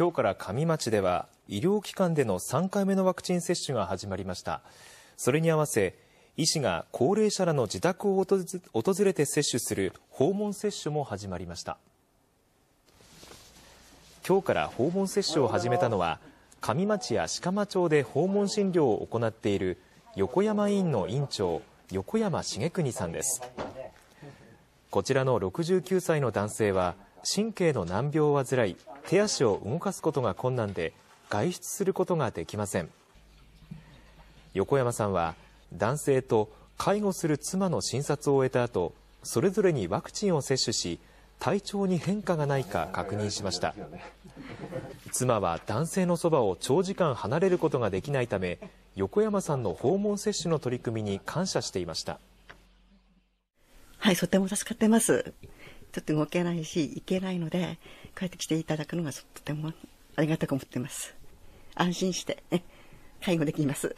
今日から上町では医療機関での3回目のワクチン接種が始まりました。それに合わせ、医師が高齢者らの自宅を訪れて接種する訪問接種も始まりました。今日から訪問接種を始めたのは、上町や鹿間町で訪問診療を行っている横山医院の院長、横山茂邦さんです。こちらの69歳の男性は、神経の難病を患い、手足を動かすことが困難で、外出することができません。横山さんは、男性と介護する妻の診察を終えた後、それぞれにワクチンを接種し、体調に変化がないか確認しました。妻は男性のそばを長時間離れることができないため、横山さんの訪問接種の取り組みに感謝していました。はい、とても助かってます。ちょっと動けないし行けないので帰ってきていただくのがとてもありがたく思っています安心して介護できます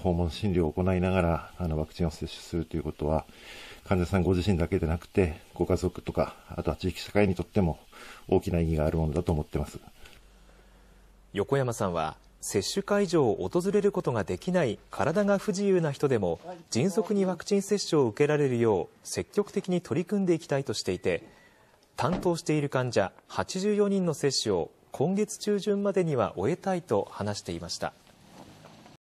訪問診療を行いながらあのワクチンを接種するということは患者さんご自身だけでなくてご家族とかあとは地域社会にとっても大きな意義があるものだと思ってます横山さんは接種会場を訪れることができない体が不自由な人でも迅速にワクチン接種を受けられるよう積極的に取り組んでいきたいとしていて、担当している患者84人の接種を今月中旬までには終えたいと話していました。